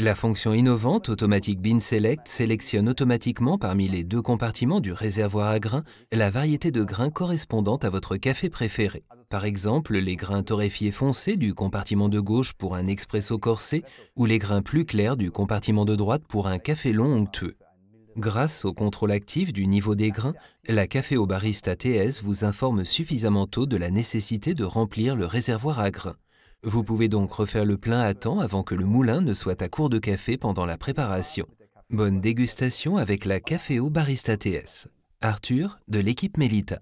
La fonction innovante Automatic Bean Select sélectionne automatiquement parmi les deux compartiments du réservoir à grains la variété de grains correspondante à votre café préféré. Par exemple, les grains torréfiés foncés du compartiment de gauche pour un expresso corsé ou les grains plus clairs du compartiment de droite pour un café long onctueux. Grâce au contrôle actif du niveau des grains, la Café au Barista TS vous informe suffisamment tôt de la nécessité de remplir le réservoir à grains. Vous pouvez donc refaire le plein à temps avant que le moulin ne soit à court de café pendant la préparation. Bonne dégustation avec la Caféo Barista TS. Arthur de l'équipe Melita.